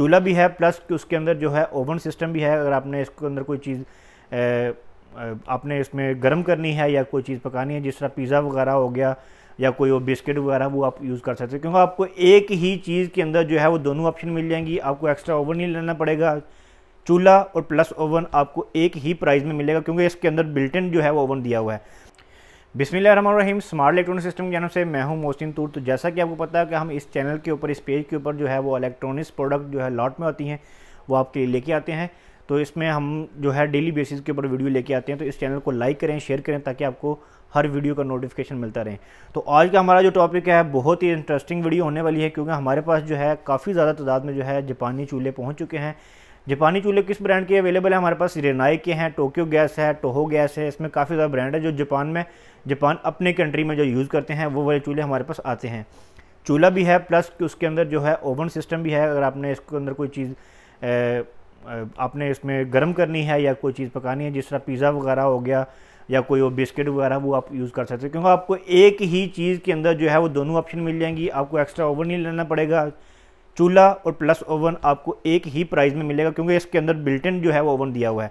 चूल्हा भी है प्लस उसके अंदर जो है ओवन सिस्टम भी है अगर आपने इसके अंदर कोई चीज़ आपने इसमें गर्म करनी है या कोई चीज़ पकानी है जिस तरह पिज़्ज़ा वगैरह हो गया या कोई वो बिस्किट वगैरह वो आप यूज़ कर सकते हैं क्योंकि आपको एक ही चीज़ के अंदर जो है वो दोनों ऑप्शन मिल जाएंगी आपको एक्स्ट्रा ओवन नहीं लेना पड़ेगा चूल्हा और प्लस ओवन आपको एक ही प्राइस में मिलेगा क्योंकि इसके अंदर बिल्टन जो है वो ओवन दिया हुआ है रहीम स्मार्ट इलेक्ट्रॉनिक सिस्टम के नाम से मैं हूं मोहसिन तूर तो जैसा कि आपको पता है कि हम इस चैनल के ऊपर इस पेज के ऊपर जो है वो इलेक्ट्रॉनिक्स प्रोडक्ट जो है लॉट में आती हैं वो आपके लिए लेके आते हैं तो इसमें हम जो है डेली बेसिस के ऊपर वीडियो लेके आते हैं तो इस चैनल को लाइक करें शेयर करें ताकि आपको हर वीडियो का नोटिफिकेशन मिलता रहे तो आज का हमारा जो टॉपिक है बहुत ही इंटरेस्टिंग वीडियो होने वाली है क्योंकि हमारे पास जो है काफ़ी ज़्यादा तादाद में जो है जापानी चूल्हे पहुँच चुके हैं जापानी चूल्हे किस ब्रांड के अवेलेबल है हमारे पास रेनाई के हैं टोक्यो गैस है टोहो गैस है इसमें काफ़ी ज़्यादा ब्रांड है जो जापान में जापान अपने कंट्री में जो यूज़ करते हैं वो वाले चूल्हे हमारे पास आते हैं चूल्हा भी है प्लस उसके अंदर जो है ओवन सिस्टम भी है अगर आपने इसके अंदर कोई चीज़ आपने इसमें गर्म करनी है या कोई चीज़ पकानी है जिस तरह पिज़्ज़ा वगैरह हो गया या कोई वो बिस्किट वगैरह वो आप यूज़ कर सकते हैं क्योंकि आपको एक ही चीज़ के अंदर जो है वो दोनों ऑप्शन मिल जाएंगी आपको एक्स्ट्रा ओवन नहीं लेना पड़ेगा चूल्हा और प्लस ओवन आपको एक ही प्राइस में मिलेगा क्योंकि इसके अंदर बिल्टन जो है वो ओवन दिया हुआ है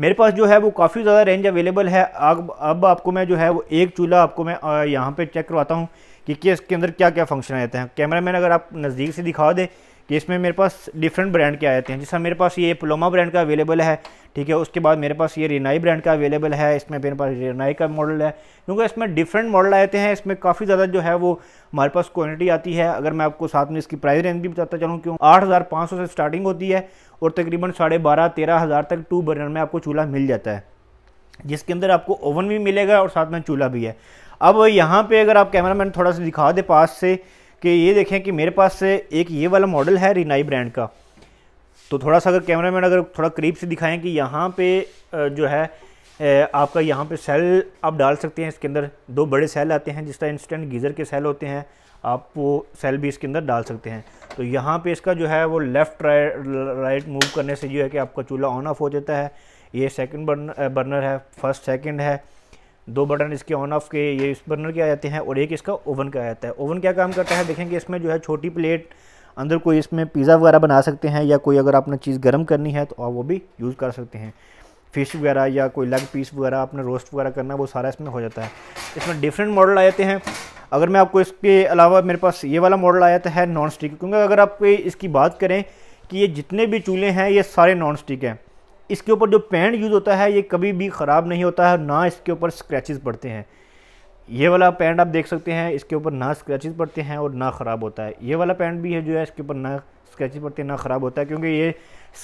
मेरे पास जो है वो काफ़ी ज़्यादा रेंज अवेलेबल है अब अब आपको मैं जो है वो एक चूल्हा आपको मैं यहाँ पे चेक करवाता हूँ कि इसके अंदर क्या क्या फंक्शन रहते हैं कैमरा मैन अगर आप नज़दीक से दिखा दें कि इसमें मेरे पास डिफरेंट ब्रांड के आ जाते हैं जैसा मेरे पास ये पुलोमा ब्रांड का अवेलेबल है ठीक है उसके बाद मेरे पास ये रेनाई ब्रांड का अवेलेबल है इसमें मेरे पास रेनाई का मॉडल है क्योंकि इसमें डिफरेंट मॉडल आते हैं इसमें काफ़ी ज़्यादा जो है वो हमारे पास क्वान्टिटी आती है अगर मैं आपको साथ में इसकी प्राइस रेंज भी बताता चलूँ क्यों आठ से स्टार्टिंग होती है और तकरीबन साढ़े बारह तेरह हज़ार तक टू बर्नर में आपको चूल्हा मिल जाता है जिसके अंदर आपको ओवन भी मिलेगा और साथ में चूल्हा भी है अब यहाँ पे अगर आप कैमरामैन थोड़ा सा दिखा दे पास से कि ये देखें कि मेरे पास से एक ये वाला मॉडल है रिनाई ब्रांड का तो थोड़ा सा अगर कैमरा मैन अगर थोड़ा करीब से दिखाएं कि यहाँ पे जो है आपका यहाँ पे सेल आप डाल सकते हैं इसके अंदर दो बड़े सेल आते हैं जिस तरह इंस्टेंट गीज़र के सेल होते हैं आप वो सेल भी इसके अंदर डाल सकते हैं तो यहाँ पे इसका जो है वो लेफ़्ट राइट मूव करने से जो है कि आपका चूल्हा ऑन ऑफ हो जाता है ये सेकंड बर्नर है फर्स्ट सेकंड है दो बटन इसके ऑन ऑफ के ये इस बर्नर के आ जाते हैं और एक इसका ओवन का आ जाता है ओवन क्या काम करता है देखेंगे इसमें जो है छोटी प्लेट अंदर कोई इसमें पिज़्ज़ा वगैरह बना सकते हैं या कोई अगर आपने चीज़ गर्म करनी है तो आप वो भी यूज़ कर सकते हैं फ़िश वगैरह या कोई लेग पीस वगैरह आपने रोस्ट वगैरह करना वो सारा इसमें हो जाता है इसमें डिफरेंट मॉडल आ जाते हैं अगर मैं आपको इसके अलावा मेरे पास ये वाला मॉडल आ जाता है नॉन स्टिक क्योंकि अगर आप इसकी बात करें कि ये जितने भी चूल्हे हैं ये सारे नॉन स्टिक हैं इसके ऊपर जो पेंट यूज़ होता है ये कभी भी ख़राब नहीं होता है ना इसके ऊपर स्क्रैचेस पड़ते हैं ये वाला पैंट आप देख सकते हैं इसके ऊपर ना स्क्रैचेस पड़ते हैं और ना ख़राब होता है ये वाला पैंट भी है जो है इसके ऊपर ना स्क्रैचेस पड़ते हैं ना ख़राब होता है क्योंकि ये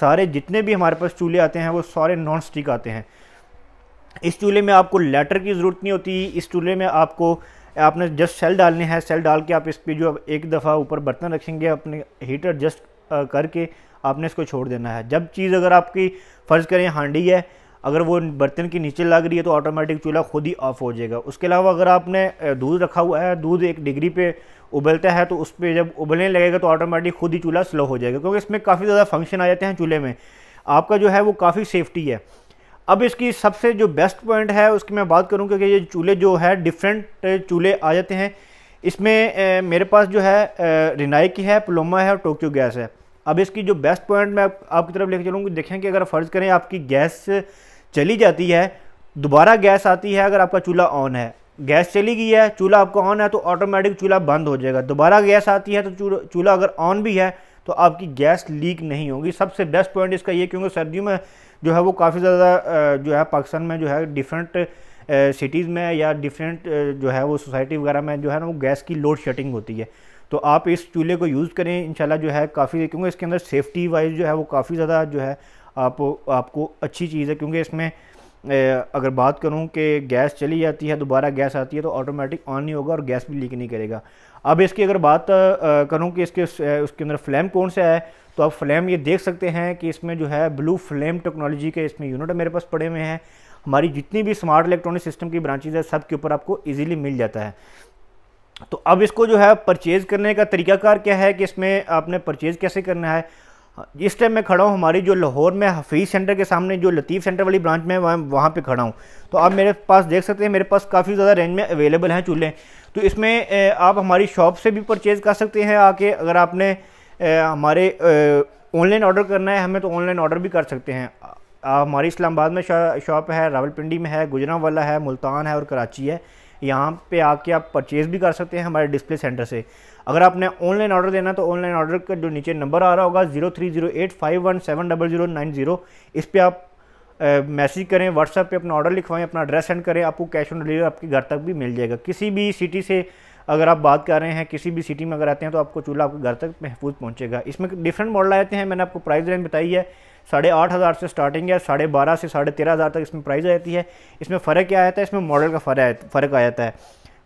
सारे जितने भी हमारे पास चूल्हे आते हैं वो सारे नॉन स्टिक आते हैं इस चूल्हे में आपको लेटर की ज़रूरत नहीं होती इस चूल्हे में आपको आपने जस्ट सेल डालने हैं सेल डाल के आप इस पर जो एक दफ़ा ऊपर बर्तन रखेंगे अपने हीटर एडजस्ट करके आपने इसको छोड़ देना है जब चीज़ अगर आपकी फ़र्ज़ करें हांडी है अगर वो बर्तन के नीचे लग रही है तो ऑटोमेटिक चूल्हा खुद ही ऑफ हो जाएगा उसके अलावा अगर आपने दूध रखा हुआ है दूध एक डिग्री पे उबलता है तो उस पर जब उबलने लगेगा तो ऑटोमेटिक खुद ही चूल्हा स्लो हो जाएगा क्योंकि इसमें काफ़ी ज़्यादा फंक्शन आ जाते हैं चूल्हे में आपका जो है वो काफ़ी सेफ्टी है अब इसकी सबसे जो बेस्ट पॉइंट है उसकी मैं बात करूँ क्योंकि ये चूल्हे जो है डिफरेंट चूल्हे आ जाते हैं इसमें मेरे पास जो है रिनाइक है प्लोमा है और टोक्यो गैस है अब इसकी जो बेस्ट पॉइंट मैं आपकी तरफ लेकर चलूँगी देखें कि अगर फ़र्ज़ करें आपकी गैस चली जाती है दोबारा गैस आती है अगर आपका चूल्हा ऑन है गैस चली गई है चूल्हा आपका ऑन है तो ऑटोमेटिक चूल्हा बंद हो जाएगा दोबारा गैस आती है तो चूल्हा अगर ऑन भी है तो आपकी गैस लीक नहीं होगी सबसे बेस्ट पॉइंट इसका ये क्योंकि सर्दियों में जो है वो काफ़ी ज़्यादा जो है पाकिस्तान में जो है डिफरेंट सिटीज़ में या डिफरेंट जो है वो सोसाइटी वगैरह में जो है ना वो गैस की लोड शेडिंग होती है तो आप इस चूल्हे को यूज़ करें इंशाल्लाह जो है काफ़ी क्योंकि इसके अंदर सेफ्टी वाइज जो है वो काफ़ी ज़्यादा जो है आप आपको अच्छी चीज़ है क्योंकि इसमें अगर बात करूं कि गैस चली जाती है दोबारा गैस आती है तो ऑटोमेटिक ऑन नहीं होगा और गैस भी लीक नहीं करेगा अब इसकी अगर बात करूं कि इसके उसके अंदर फ्लेम कौन सा है तो आप फ्लेम ये देख सकते हैं कि इसमें जो है ब्लू फ्लेम टेक्नोलॉजी के इसमें यूनिट मेरे पास पड़े हुए हैं हमारी जितनी भी स्मार्ट इलेक्ट्रॉनिक सिस्टम की ब्रांचेज है सब के ऊपर आपको ईजिली मिल जाता है तो अब इसको जो है परचेज़ करने का तरीकाकार क्या है कि इसमें आपने परचेज़ कैसे करना है इस टाइम मैं खड़ा हूँ हमारी जो लाहौर में हफीज़ सेंटर के सामने जो लतीफ़ सेंटर वाली ब्रांच में वहाँ वहाँ पे खड़ा हूँ तो आप मेरे पास देख सकते हैं मेरे पास काफ़ी ज़्यादा रेंज में अवेलेबल हैं चूल्हे तो इसमें आप हमारी शॉप से भी परचेज़ कर सकते हैं आके अगर आपने हमारे ऑनलाइन ऑर्डर करना है हमें तो ऑनलाइन ऑर्डर भी कर सकते हैं हमारी इस्लामाबाद में शॉप है रावलपिंडी में है गुजरा वाला है मुल्तान है और कराची है यहाँ पे आके आप परचेज़ भी कर सकते हैं हमारे डिस्प्ले सेंटर से अगर आपने ऑनलाइन ऑर्डर देना तो ऑनलाइन ऑर्डर का जो नीचे नंबर आ रहा होगा zero three zero eight five one seven double zero nine zero इस पर आप मैसेज करें व्हाट्सएप पे अपना ऑर्डर लिखवाएं अपना एड्रेस सेंड करें आपको कैश ऑन डिलीवरी आपके घर तक भी मिल जाएगा किसी भी सिटी से अगर आप बात कर रहे हैं किसी भी सिटी में अगर आते हैं तो आपको चूल्हा आपके घर तक महफूज पहुँचेगा इसमें डिफरेंट मॉडल आते हैं मैंने आपको प्राइस रेंज बताई है साढ़े आठ हज़ार से स्टार्टिंग है साढ़े बारह से साढ़े तेरह हज़ार तक इसमें प्राइस आ जाती है इसमें फ़र्क क्या आता है इसमें मॉडल का फ़र्क फ़र्क आ जाता है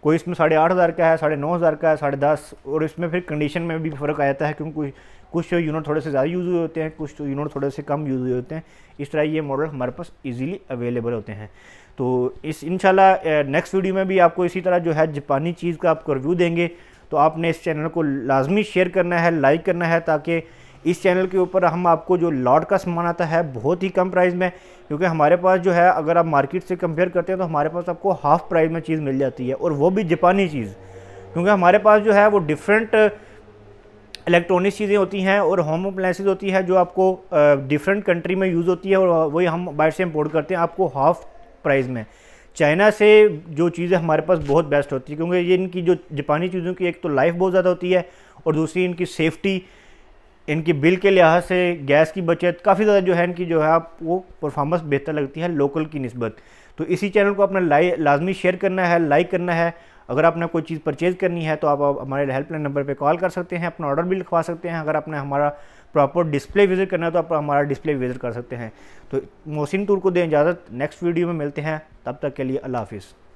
कोई इसमें साढ़े आठ हज़ार का है साढ़े नौ हज़ार का है साढ़े दस और इसमें फिर कंडीशन में भी फ़र्क आ जाता है क्योंकि कुछ यूनिट थोड़े से ज़्यादा यूज़ हुए होते हैं कुछ यूनिट थोड़े से कम यूज़ हुए होते हैं इस तरह ये मॉडल हमारे पास इजीली अवेलेबल होते हैं तो इस इनशाला नेक्स्ट वीडियो में भी आपको इसी तरह जो है जापानी चीज़ का आपको रिव्यू देंगे तो आपने इस चैनल को लाजमी शेयर करना है लाइक करना है ताकि इस चैनल के ऊपर हम आपको जो लॉट का सामान आता है बहुत ही कम प्राइस में क्योंकि हमारे पास जो है अगर आप मार्केट से कंपेयर करते हैं तो हमारे पास आपको हाफ़ प्राइस में चीज़ मिल जाती है और वो भी जापानी चीज़ क्योंकि हमारे पास जो है वो डिफरेंट इलेक्ट्रॉनिक्स चीज़ें होती हैं और होम अप्लाइंसिस होती है जो आपको डिफरेंट कंट्री में यूज़ होती है और वही हम बाहर से इम्पोर्ट करते हैं आपको हाफ प्राइस में चाइना से जो चीज़ें हमारे पास बहुत बेस्ट होती है क्योंकि ये इनकी जो जापानी चीज़ों की एक तो लाइफ बहुत ज़्यादा होती है और दूसरी इनकी सेफ्टी इनकी बिल के लिहाज से गैस की बचत काफ़ी ज़्यादा जो है इनकी जो है आपको परफॉर्मेंस बेहतर लगती है लोकल की नस्बत तो इसी चैनल को अपना लाजमी शेयर करना है लाइक करना है अगर आपने कोई चीज़ परचेज़ करनी है तो आप हमारे हेल्पलाइन नंबर पर कॉल कर सकते हैं अपना ऑर्डर भी लिखवा सकते हैं अगर आपने हमारा प्रॉपर डिस्प्ले विज़िट करना है तो आप हमारा डिस्प्ले विज़िट कर सकते हैं तो मोहसिन टूर को दें इजाज़त नेक्स्ट वीडियो में मिलते हैं तब तक के लिए अल्लाह हाफिज़